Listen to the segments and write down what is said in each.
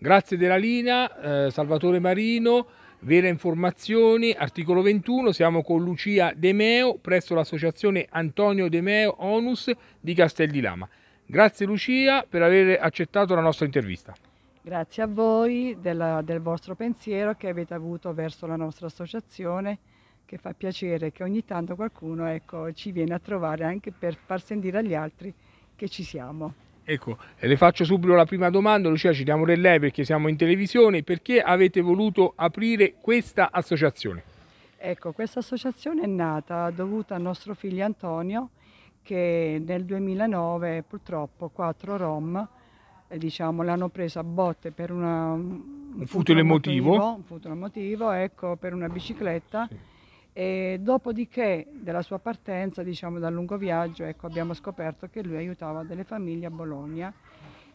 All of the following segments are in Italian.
Grazie della linea, eh, Salvatore Marino, Vera Informazioni, articolo 21, siamo con Lucia De Meo presso l'associazione Antonio De Meo Onus di Castel di Lama. Grazie Lucia per aver accettato la nostra intervista. Grazie a voi della, del vostro pensiero che avete avuto verso la nostra associazione che fa piacere che ogni tanto qualcuno ecco, ci viene a trovare anche per far sentire agli altri che ci siamo. Ecco, le faccio subito la prima domanda, Lucia, ci diamo del lei perché siamo in televisione, perché avete voluto aprire questa associazione? Ecco, questa associazione è nata dovuta al nostro figlio Antonio che nel 2009 purtroppo quattro Rom eh, diciamo, l'hanno presa a botte per una, un, un futuro, motivo, motivo ecco, per una bicicletta. Sì e dopodiché della sua partenza, diciamo dal lungo viaggio, ecco, abbiamo scoperto che lui aiutava delle famiglie a Bologna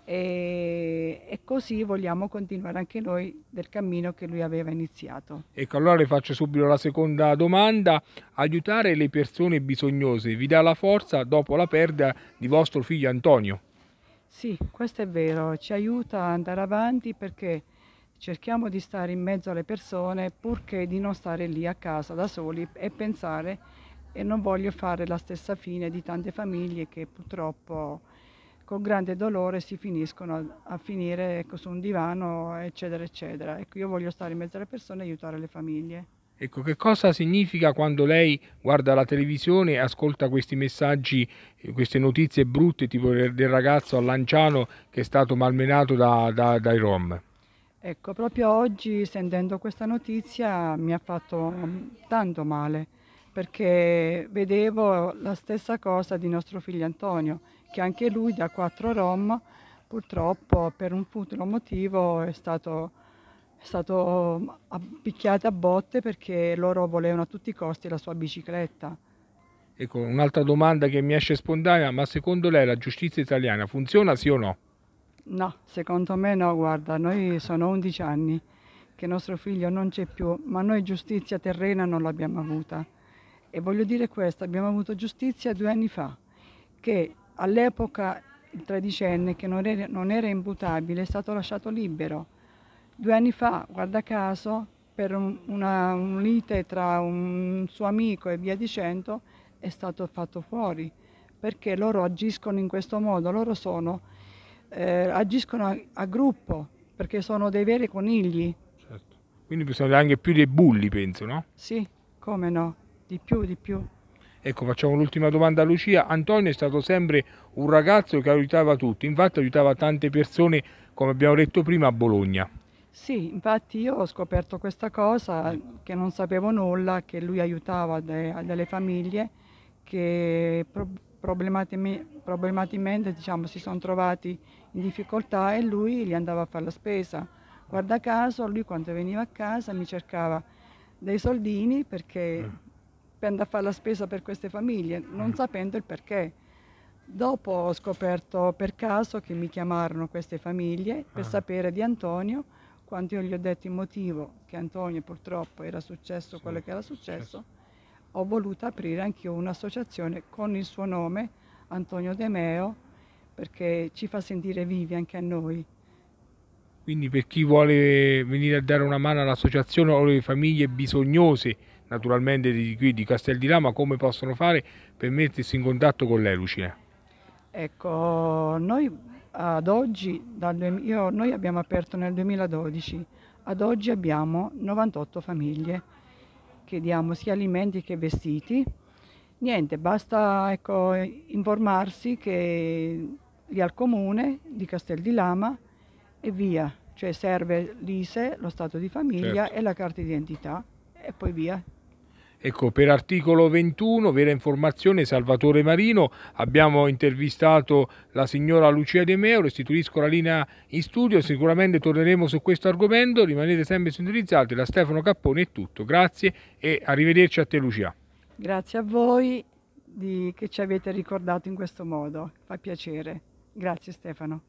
e, e, così vogliamo continuare anche noi del cammino che lui aveva iniziato. Ecco, allora le faccio subito la seconda domanda. Aiutare le persone bisognose vi dà la forza dopo la perdita di vostro figlio Antonio? Sì, questo è vero, ci aiuta ad andare avanti perché cerchiamo di stare in mezzo alle persone purché di non stare lì a casa da soli e pensare e non voglio fare la stessa fine di tante famiglie che purtroppo con grande dolore si finiscono a finire ecco, su un divano eccetera eccetera. Ecco, io voglio stare in mezzo alle persone e aiutare le famiglie. Ecco, che cosa significa quando lei guarda la televisione e ascolta questi messaggi, eh, queste notizie brutte, tipo del ragazzo a Lanciano che è stato malmenato da, da, dai Rom? Ecco, proprio oggi sentendo questa notizia mi ha fatto mm, tanto male perché vedevo la stessa cosa di nostro figlio Antonio, che anche lui da quattro rom purtroppo per un futuro motivo è stato, è stato mm, picchiato a botte perché loro volevano a tutti i costi la sua bicicletta. Ecco, un'altra domanda che mi esce spontanea, ma secondo lei la giustizia italiana funziona sì o no? No, secondo me no, guarda, noi sono 11 anni che nostro figlio non c'è più, ma noi giustizia terrena non l'abbiamo avuta. E voglio dire questo, abbiamo avuto giustizia due anni fa, che all'epoca il tredicenne che non era, non era, imputabile è stato lasciato libero. Due anni fa, guarda caso, per un, una, un lite tra un suo amico e via dicendo, è stato fatto fuori, perché loro agiscono in questo modo, loro sono eh, agiscono a, a, gruppo perché sono dei veri conigli. Certo. Quindi sono anche più dei bulli, penso, no? Sì, come no, di più, di più. Ecco, facciamo l'ultima domanda a Lucia. Antonio è stato sempre un ragazzo che aiutava tutti, infatti aiutava tante persone, come abbiamo detto prima, a Bologna. Sì, infatti io ho scoperto questa cosa eh. che non sapevo nulla, che lui aiutava de delle famiglie che problematicamente diciamo, si sono trovati in difficoltà e lui gli andava a fare la spesa. Guarda caso, lui quando veniva a casa mi cercava dei soldini perché eh. per andare a fare la spesa per queste famiglie, non mm. sapendo il perché. Dopo ho scoperto per caso che mi chiamarono queste famiglie per ah. sapere di Antonio, quando io gli ho detto il motivo che Antonio purtroppo era successo quello che era successo certo ho voluto aprire anch'io un'associazione con il suo nome, Antonio De Meo, perché ci fa sentire vivi anche a noi. Quindi per chi vuole venire a dare una mano all'associazione o alle famiglie bisognose, naturalmente di qui di Castel di Lama, come possono fare per mettersi in contatto con lei, Lucia? Ecco, noi ad oggi, dal, io, noi abbiamo aperto nel 2012, ad oggi abbiamo 98 famiglie che diamo sia alimenti che vestiti. Niente, basta ecco, informarsi che lì al comune di Castel di Lama e via, cioè serve l'ISE, lo stato di famiglia certo. e la carta d'identità e poi via. Ecco, per articolo 21, vera informazione, Salvatore Marino, abbiamo intervistato la signora Lucia De Meo, restituisco la linea in studio, sicuramente torneremo su questo argomento, rimanete sempre sintonizzati, da Stefano Cappone è tutto, grazie e arrivederci a te Lucia. Grazie a voi di, che ci avete ricordato in questo modo, fa piacere. Grazie Stefano.